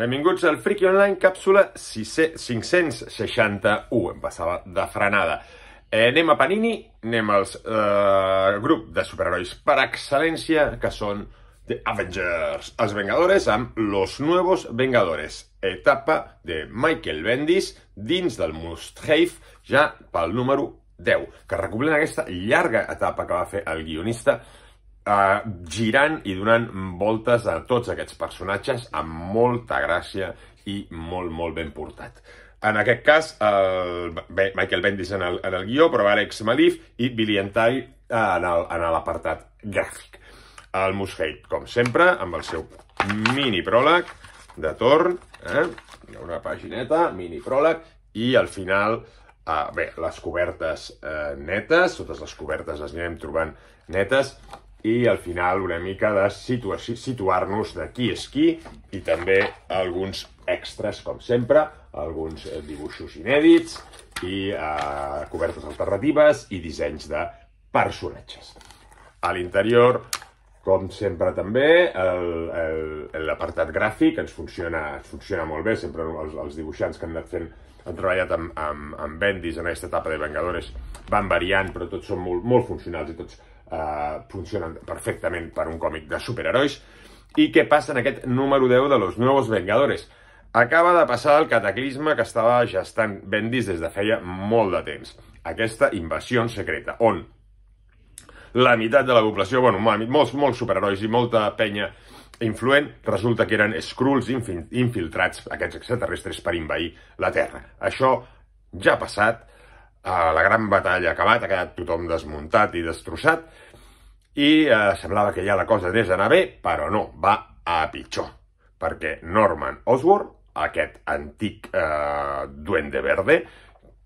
Benvinguts al Friki Online, càpsula 561. Em passava de frenada. Eh, anem a Panini, anem al eh, grup de superherois per excel·lència, que són The Avengers, els Vengadores, amb Los Nuevos Vengadores, etapa de Michael Bendis dins del Must Have, ja pel número 10, que recoblen aquesta llarga etapa que va fer el guionista uh, girant i donant voltes a tots aquests personatges amb molta gràcia i molt, molt ben portat. En aquest cas, el, bé, Michael Bendis en el, en el guió, però Alex Malif i Billy Antai eh, en l'apartat gràfic. El Mushate, com sempre, amb el seu mini pròleg de torn, eh? hi ha una pagineta, mini pròleg, i al final eh, bé, les cobertes eh, netes, totes les cobertes les anirem trobant netes, i al final una mica de situar-nos de qui és qui i també alguns extras, com sempre, alguns eh, dibuixos inèdits i eh, cobertes alternatives i dissenys de personatges. A l'interior, com sempre també, l'apartat gràfic ens funciona, ens funciona molt bé, sempre els, els dibuixants que han anat fent han treballat amb, amb, amb Bendis en aquesta etapa de Vengadores, van variant, però tots són molt, molt funcionals i tots eh, funcionen perfectament per un còmic de superherois. I què passa en aquest número 10 de Los Nuevos Vengadores? Acaba de passar el cataclisme que estava gestant Bendis des de feia molt de temps. Aquesta invasió secreta, on la meitat de la població, bueno, molts, molts superherois i molta penya influent, resulta que eren Skrulls infiltrats, aquests extraterrestres, per invair la Terra. Això ja ha passat, la gran batalla ha acabat, ha quedat tothom desmuntat i destrossat, i eh, semblava que ja la cosa anés a anar bé, però no, va a pitjor, perquè Norman Osborn, aquest antic eh, duende verde,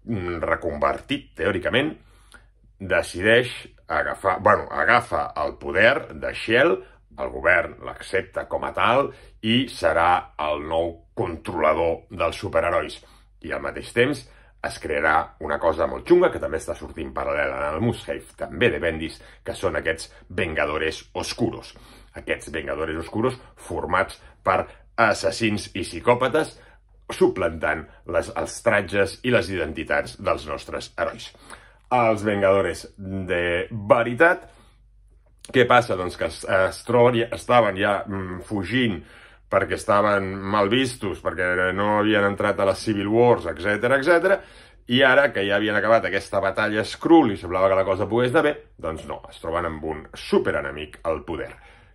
mm, reconvertit teòricament, decideix agafar, bueno, agafa el poder de Shell, el govern l'accepta com a tal i serà el nou controlador dels superherois. I al mateix temps es crearà una cosa molt xunga que també està sortint paral·lel en el Mushave, també de Bendis, que són aquests Vengadores Oscuros. Aquests Vengadores Oscuros formats per assassins i psicòpates suplantant les, els tratges i les identitats dels nostres herois. Els Vengadores de veritat, què passa? Doncs que es, es troben, estaven ja mm, fugint perquè estaven mal vistos, perquè no havien entrat a les Civil Wars, etc etc. i ara que ja havien acabat aquesta batalla Skrull i semblava que la cosa pogués anar bé, doncs no, es troben amb un superenemic al poder,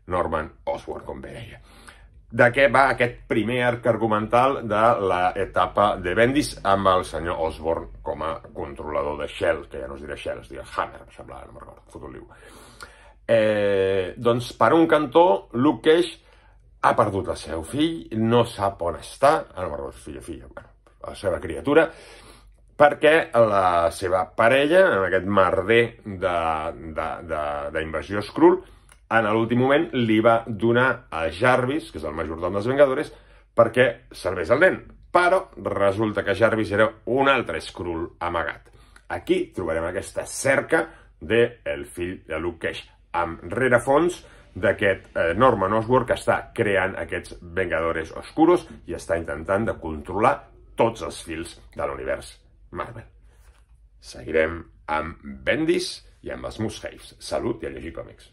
Norman Osborn, com bé deia. De què va aquest primer arc argumental de l'etapa de Bendis amb el senyor Osborn com a controlador de Shell, que ja no es dirà Shell, es dirà Hammer, em sembla, no me'n recordo, fotut Eh, doncs, per un cantó, Luke Cage ha perdut el seu fill, no sap on està, ah, no, perdó, fill fill, bueno, la seva criatura, perquè la seva parella, en aquest merder d'invasió Skrull, en l'últim moment li va donar a Jarvis, que és el majordom dels Vengadores, perquè serveix el nen. Però resulta que Jarvis era un altre Skrull amagat. Aquí trobarem aquesta cerca de fill de Luke Cage, amb rerefons, fons d'aquest eh, Norman Osborn que està creant aquests Vengadores Oscuros i està intentant de controlar tots els fils de l'univers Marvel. Seguirem amb Bendis i amb els Mushaves. Salut i a llegir còmics.